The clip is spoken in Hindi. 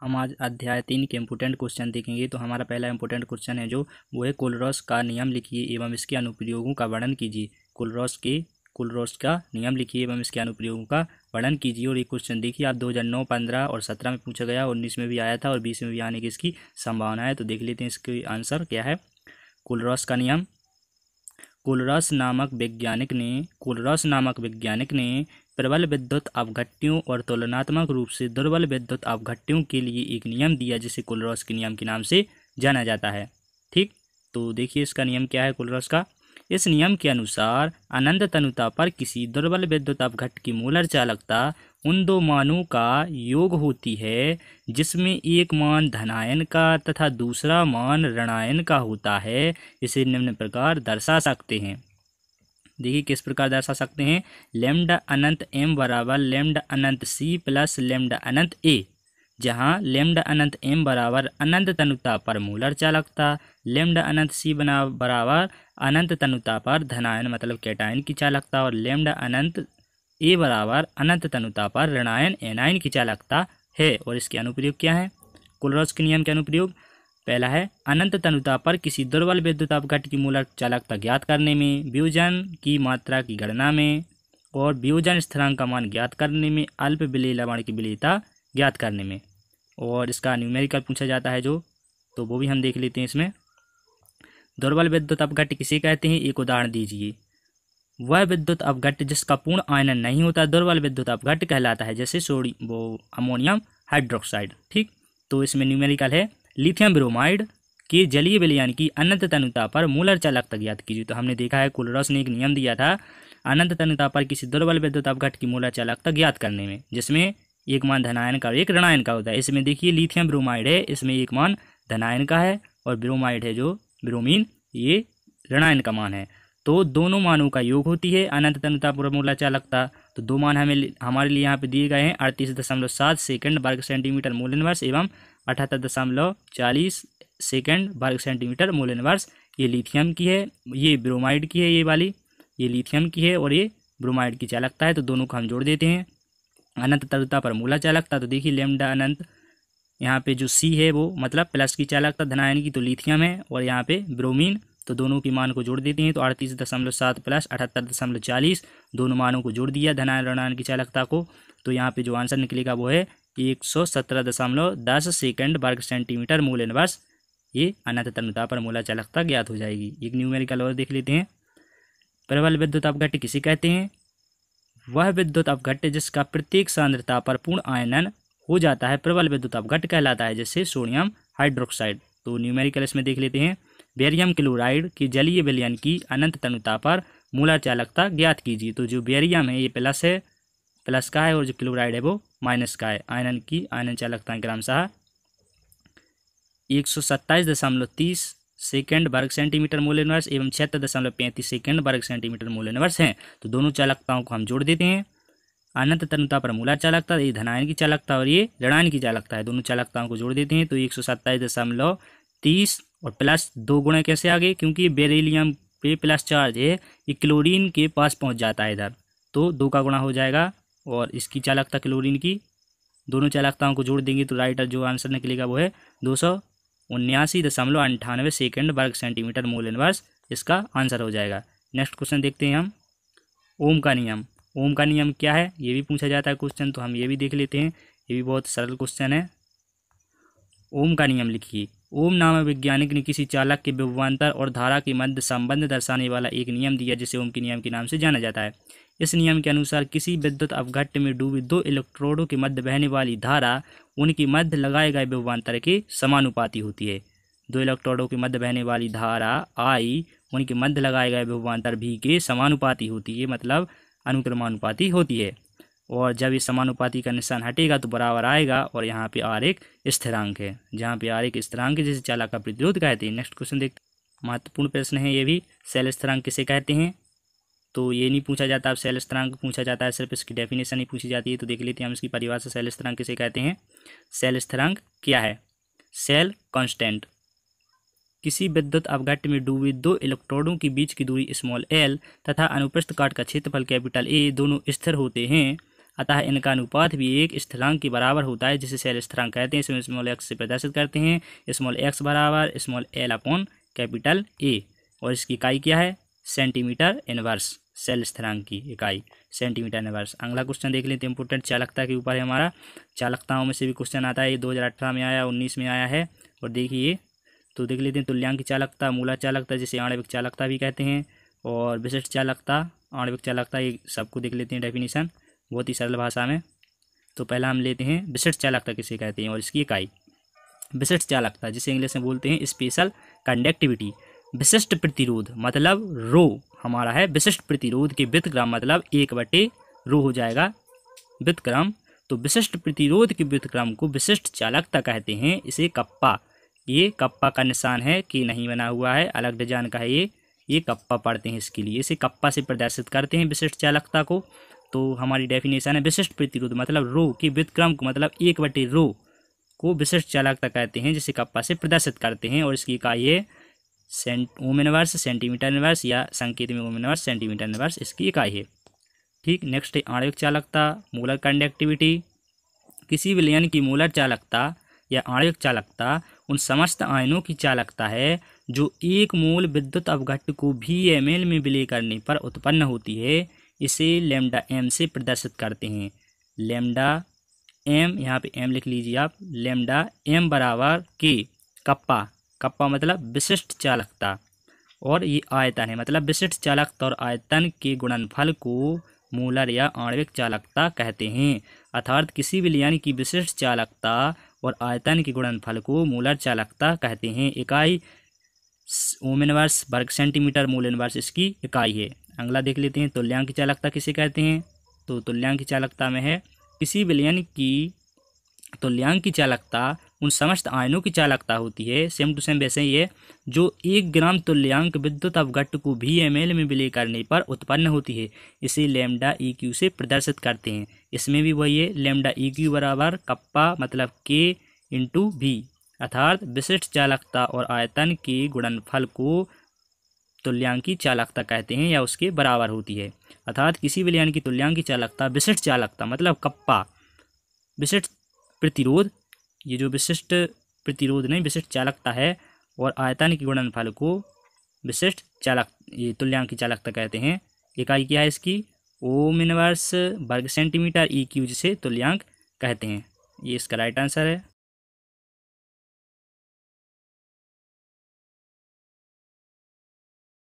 हम आज अध्याय तीन के इम्पोर्टेंट क्वेश्चन देखेंगे तो हमारा पहला इम्पोर्टेंट क्वेश्चन है जो वो है कोलरस का नियम लिखिए एवं इसके अनुप्रयोगों का वर्णन कीजिए कुलरॉस के कुलरोस का नियम लिखिए एवं इसके अनुप्रयोगों का वर्णन कीजिए और ये क्वेश्चन देखिए आप 2009, 15 और 17 में पूछा गया उन्नीस में भी आया था और बीस में भी आने की इसकी संभावना है तो देख लेते हैं इसके आंसर क्या है कुलरस का नियम कुलरस नामक वैज्ञानिक ने कुलरस नामक वैज्ञानिक ने प्रबल विद्युत अवघट्टियों और तुलनात्मक रूप से दुर्बल विद्युत अवघट्टियों के लिए एक नियम दिया जिसे कुलरॉस के नियम के नाम से जाना जाता है ठीक तो देखिए इसका नियम क्या है कुलरॉस का इस नियम के अनुसार अनंत तनुता पर किसी दुर्बल विद्युत अवघट की मूलर चालकता उन दो मानों का योग होती है जिसमें एक मान धनायन का तथा दूसरा मान ऋणायन का होता है इसे निम्न प्रकार दर्शा सकते हैं देखिए किस प्रकार दर्शा सकते हैं लेमड अनंत एम बराबर लेमड अनंत सी प्लस लेमड अनंत ए जहाँ लेमड अनंत एम बराबर अनंत तनुता पर मूलर चालकता लेमड अनंत सी बना बराबर अनंत तनुता पर धनायन मतलब कैटायन की चालकता और लेमड अनंत ए बराबर अनंत तनुता पर ऋणायन एनायन की चालकता है और इसके अनुप्रयोग क्या है कुलरस के नियम के अनुप्रयोग पहला है अनंत तनुता पर किसी दुर्बल विद्युत अपघट की मूलक चालकता ज्ञात करने में वियोजन की मात्रा की गणना में और वियोजन स्थिरांक का मान ज्ञात करने में अल्प विलय लवण की विलयता ज्ञात करने में और इसका न्यूमेरिकल पूछा जाता है जो तो वो भी हम देख लेते हैं इसमें दुर्बल विद्युत अपघट किसे कहते हैं एक उदाहरण दीजिए वह विद्युत अपघट जिसका पूर्ण आयनन नहीं होता दुर्बल विद्युत अपघट कहलाता है जैसे सोडियम वो अमोनियम हाइड्रोक्साइड ठीक तो इसमें न्यूमेरिकल है लिथियम ब्रोमाइड के जलीय विलयन की अनंत तनुता पर मूलर चालकता ज्ञात कीजिए तो हमने देखा है कुलरस ने एक नियम दिया था अनंत तनुता पर किसी दुर्बल विद्युत अवघट की मूलर चालकता ज्ञात करने में जिसमें एक मान धनायन का और एक ऋणायन का होता है इसमें देखिए लिथियम ब्रोमाइड है इसमें एक मान धनायन का है और ब्रोमाइड है जो ब्रोमीन ये ऋणायन का मान है तो दोनों मानों का योग होती है अनंत तनुता पर मूलर चालकता तो दो मान हमें हमारे लिए यहाँ पे दिए गए हैं अड़तीस दशमलव सात सेकेंड वर्ग सेंटीमीटर मूल इनवर्स एवं अठहत्तर दशमलव चालीस सेकेंड वर्ग सेंटीमीटर मोल इनवर्स ये लिथियम की है ये ब्रोमाइड की है ये वाली ये लिथियम की है और ये ब्रोमाइड की चालकता है तो दोनों को हम जोड़ देते हैं अनंत तरुता पर मूला चालकता तो देखिए लेमडा अनंत यहाँ पे जो सी है वो मतलब प्लस की चालकता धनायन की तो लिथियम है और यहाँ पे ब्रोमीन तो दोनों की मान को जोड़ देते हैं तो अड़तीस दशमलव सात प्लस अठहत्तर दशमलव चालीस दोनों मानों को जोड़ दिया धनायन रणायन की चालकता को तो यहाँ पे जो आंसर निकलेगा वो है एक सौ सत्रह दशमलव दस सेकेंड वर्ग सेंटीमीटर मूल इनवर्स ये अनंत तनुता पर चालकता ज्ञात हो जाएगी एक न्यूमेरिकल और देख लेते हैं प्रबल विद्युत अपघट्ट किसे कहते हैं वह विद्युत अपघट्ट जिसका प्रत्येक सांद्रता पर पूर्ण आयनन हो जाता है प्रबल विद्युत अपघट्ट कहलाता है जैसे सोडियम हाइड्रोक्साइड तो न्यूमेरिकल इसमें देख लेते हैं बेरियम क्लोराइड की जलीय विलयन की अनंत तनुता पर मूला चालकता ज्ञात कीजिए तो जो बेरियम है ये प्लस है प्लस का है और जो क्लोराइड है वो माइनस का है आयनन की आयनन चालकता ग्राम शाह एक सौ सत्ताईस दशमलव तीस सेकेंड वर्ग सेंटीमीटर मोल इनवर्स एवं छिहत्तर दशमलव पैंतीस सेकेंड वर्ग सेंटीमीटर मोल इनवर्स हैं तो दोनों चालकताओं को हम जोड़ देते हैं अनंत तनुता पर मूला चालकता ये धनायन की चालकता और ये ऋणायन की चालकता है दोनों चालकताओं को जोड़ देते हैं तो एक सौ सत्ताईस दशमलव तीस और प्लस दो गुणे कैसे आ गए क्योंकि बेरेलियम पे प्लस चार्ज है ये क्लोरीन के पास पहुँच जाता है इधर तो दो का गुणा हो जाएगा और इसकी चालकता क्लोरीन की दोनों चालकताओं को जोड़ देंगे तो राइट जो आंसर निकलेगा वो है दो सौ उन्यासी दशमलव अंठानवे सेकेंड वर्ग सेंटीमीटर मोल इनवर्स इसका आंसर हो जाएगा नेक्स्ट क्वेश्चन देखते हैं हम ओम का नियम ओम का नियम क्या है ये भी पूछा जाता है क्वेश्चन तो हम ये भी देख लेते हैं ये भी बहुत सरल क्वेश्चन है ओम का नियम लिखिए ओम नाम वैज्ञानिक ने किसी चालक के विभवान्तर और धारा के मध्य संबंध दर्शाने वाला एक नियम दिया जिसे ओम के नियम के नाम से जाना जाता है इस नियम के अनुसार किसी विद्युत अवघट्ट में डूबे दो इलेक्ट्रोडों के मध्य बहने वाली धारा उनके मध्य लगाए गए विभवान्तर के समानुपाती होती है दो इलेक्ट्रोडों के मध्य बहने वाली धारा आई उनके मध्य लगाए गए विभवान्तर भी के समानुपाती होती है मतलब अनुक्रमानुपाती होती है और जब ये समानुपाती का निशान हटेगा तो बराबर आएगा और यहाँ पे आर एक स्थिरांक है जहाँ पे आर एक स्थिरांक है जिसे चालक का प्रतिरोध कहते हैं नेक्स्ट क्वेश्चन देखते महत्वपूर्ण प्रश्न है ये भी सेल स्थिरांक किसे कहते हैं तो ये नहीं पूछा जाता अब सेल स्थिरांक पूछा जाता है सिर्फ इसकी डेफिनेशन ही पूछी जाती है तो देख लेते हैं हम इसकी परिभाषा सेल स्थिरांक किसे कहते हैं सेल स्थिरांक क्या है सेल कॉन्स्टेंट किसी विद्युत अवघट में डूबे दो इलेक्ट्रोडों के बीच की दूरी स्मॉल एल तथा अनुप्रस्थ काट का क्षेत्रफल कैपिटल ए दोनों स्थिर होते हैं अतः इनका अनुपात भी एक स्थिरांक के बराबर होता है जिसे सेल स्थिरांक कहते हैं इसमें स्मॉल एक्स से प्रदर्शित करते हैं स्मॉल एक्स बराबर small l upon capital A और इसकी इकाई क्या है सेंटीमीटर इनवर्स सेल स्थिरांक की इकाई सेंटीमीटर इनवर्स अगला क्वेश्चन देख लेते हैं इंपोर्टेंट चालकता के ऊपर है हमारा चालकताओं में से भी क्वेश्चन आता है ये दो हज़ार अठारह में आया उन्नीस में आया है और देखिए तो देख लेते हैं तुल्यांक चालकता मूला चालकता जिसे आणविक चालकता भी कहते हैं और विशिष्ट चालकता आणविक चालकता ये सबको देख लेते हैं डेफिनेशन बहुत ही सरल भाषा में तो पहला हम लेते हैं विशिष्ट चालकता किसे कहते हैं और इसकी इकाई विशिष्ट चालकता जिसे इंग्लिश में बोलते हैं स्पेशल कंडक्टिविटी विशिष्ट प्रतिरोध मतलब रो हमारा है विशिष्ट प्रतिरोध के व्युतक्रम मतलब एक बटे रो हो जाएगा व्युतक्रम तो विशिष्ट प्रतिरोध के व्युतक्रम को विशिष्ट चालकता कहते हैं इसे कप्पा ये कप्पा का निशान है कि नहीं बना हुआ है अलग डिजाइन का है ये ये कप्पा पढ़ते हैं इसके लिए इसे कप्पा से प्रदर्शित करते हैं विशिष्ट चालकता को तो हमारी डेफिनेशन है विशिष्ट प्रतिरोध मतलब रो की व्युतक्रम को मतलब एक बटे रो को विशिष्ट चालकता कहते हैं जिसे कप्पा से प्रदर्शित करते हैं और इसकी इकाई है सेंट ओमिनवर्स सेंटीमीटर इनवर्स या संकेत में ओमिनवर्स सेंटीमीटर इनवर्स इसकी इकाई है ठीक नेक्स्ट है आणविक चालकता मूलर कंडक्टिविटी किसी विलयन की मूलर चालकता या आणविक चालकता उन समस्त आयनों की चालकता है जो एक मूल विद्युत अवघट को भी एम में विलय करने पर उत्पन्न होती है इसे लेमडा एम से प्रदर्शित करते हैं लेमडा एम यहाँ पे एम लिख लीजिए आप लेमडा एम बराबर के कप्पा कप्पा मतलब विशिष्ट चालकता और ये आयतन है मतलब विशिष्ट चालकता और आयतन के गुणनफल को मूलर या आणविक चालकता कहते हैं अर्थात किसी भी यानी की विशिष्ट चालकता और आयतन के गुणनफल को मूलर चालकता कहते हैं इकाई ओम इनवर्स वर्ग सेंटीमीटर मूल इनवर्स इसकी इकाई है अगला देख लेते हैं तुल्यांक की चालकता किसे कहते हैं तो तुल्यांक की चालकता में है किसी विलयन की तुल्यांक की चालकता उन समस्त आयनों की चालकता होती है सेम टू सेम वैसे ही है जो एक ग्राम तुल्यांक विद्युत अवघट को भी एम में विलय करने पर उत्पन्न होती है इसे लेमडा ई क्यू से प्रदर्शित करते हैं इसमें भी वही है लेमडा ई क्यू बराबर कप्पा मतलब के इंटू भी अर्थात विशिष्ट चालकता और आयतन की गुणनफल को तुल्यांकी चालकता कहते हैं या उसके बराबर होती है अर्थात किसी विलयन की तुल्यांक की चालकता विशिष्ट चालकता मतलब कप्पा विशिष्ट प्रतिरोध ये जो विशिष्ट प्रतिरोध नहीं विशिष्ट चालकता है और आयतन की गुणनफल को विशिष्ट चालक ये तुल्यांक चालकता कहते हैं इकाई क्या है इसकी ओम इनवर्स वर्ग सेंटीमीटर ई e क्यू जिसे तुल्यांक कहते हैं ये इसका राइट आंसर है